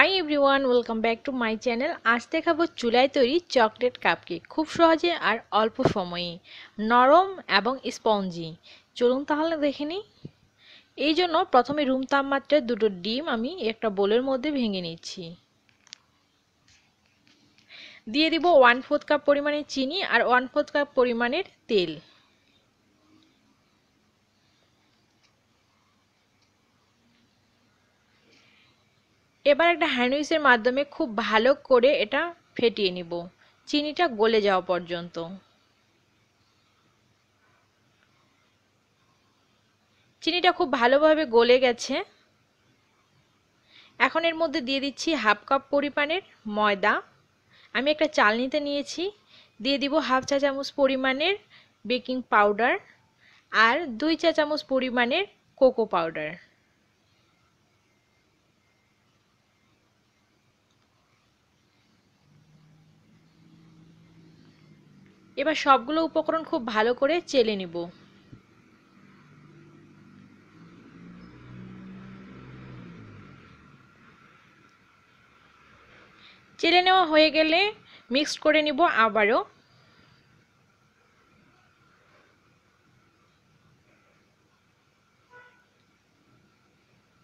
high everyone welcome back to my channel আজ দেখাবো চুলায় তৈরি চকলেট কাপকে খুব সহজে আর অল্প সময়ে নরম এবং স্পঞ্জি চলুন তাহলে দেখে নিই এই জন্য প্রথমে রুম তাপমাত্রায় দুটো ডিম আমি একটা বোলের মধ্যে ভেঙে নিচ্ছি দিয়ে দিব ওয়ান ফোর্থ কাপ পরিমাণের চিনি আর ওয়ান ফোর্থ কাপ পরিমাণের তেল এবার একটা হ্যান্ডউইসের মাধ্যমে খুব ভালো করে এটা ফেটিয়ে নিব চিনিটা গলে যাওয়া পর্যন্ত চিনিটা খুব ভালোভাবে গলে গেছে এখন এর মধ্যে দিয়ে দিচ্ছি হাফ কাপ পরিমাণের ময়দা আমি একটা চালনিতে নিয়েছি দিয়ে দিব হাফ চা চামচ পরিমাণের বেকিং পাউডার আর দুই চা চামচ পরিমাণের কোকো পাউডার এবার সবগুলো উপকরণ খুব ভালো করে চেলে নেব চেলে নেওয়া হয়ে গেলে মিক্সড করে নিব আবারও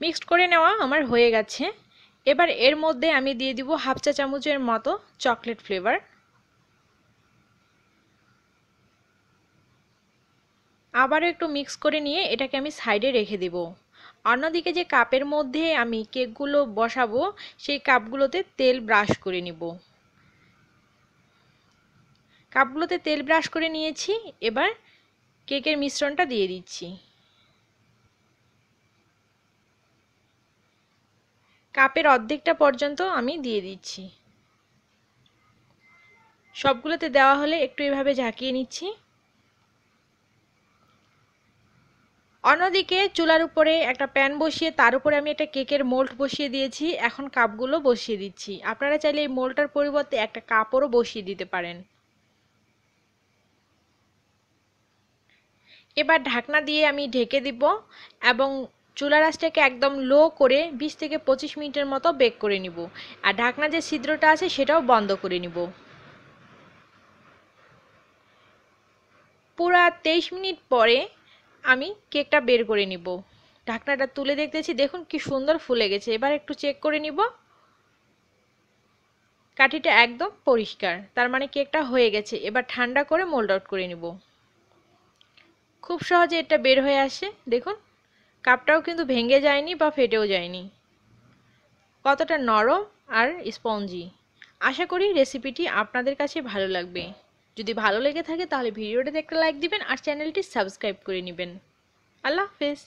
মিক্সড করে নেওয়া আমার হয়ে গেছে এবার এর মধ্যে আমি দিয়ে দিব হাফ চা চামচের মতো চকলেট ফ্লেভার আবারও একটু মিক্স করে নিয়ে এটাকে আমি সাইডে রেখে দেব অন্যদিকে যে কাপের মধ্যে আমি কেকগুলো বসাবো সেই কাপগুলোতে তেল ব্রাশ করে নিব কাপগুলোতে তেল ব্রাশ করে নিয়েছি এবার কেকের মিশ্রণটা দিয়ে দিচ্ছি কাপের অর্ধেকটা পর্যন্ত আমি দিয়ে দিচ্ছি সবগুলোতে দেওয়া হলে একটু এভাবে ঝাঁকিয়ে নিচ্ছি অন্যদিকে চুলার উপরে একটা প্যান বসিয়ে তার উপরে আমি একটা কেকের মোল্ড বসিয়ে দিয়েছি এখন কাপগুলো বসিয়ে দিচ্ছি আপনারা চাইলে এই মোল্ডটার পরিবর্তে একটা কাপড়ও বসিয়ে দিতে পারেন এবার ঢাকনা দিয়ে আমি ঢেকে দিব এবং চুলা আঁচটাকে একদম লো করে বিশ থেকে পঁচিশ মিনিটের মতো বেক করে নিব আর ঢাকনা যে ছিদ্রটা আছে সেটাও বন্ধ করে নিব পুরা তেইশ মিনিট পরে আমি কেকটা বের করে নিব ঢাকনাটা তুলে দেখতেছি দেখুন কি সুন্দর ফুলে গেছে এবার একটু চেক করে নিব কাঠিটা একদম পরিষ্কার তার মানে কেকটা হয়ে গেছে এবার ঠান্ডা করে মোল্ড আউট করে নিব খুব সহজে এটা বের হয়ে আসে দেখুন কাপটাও কিন্তু ভেঙে যায়নি বা ফেটেও যায়নি কতটা নরম আর স্পঞ্জি আশা করি রেসিপিটি আপনাদের কাছে ভালো লাগবে যদি ভালো লেগে থাকে তাহলে ভিডিওটাতে একটা লাইক দিবেন আর চ্যানেলটি সাবস্ক্রাইব করে নেবেন আল্লাহ হাফেজ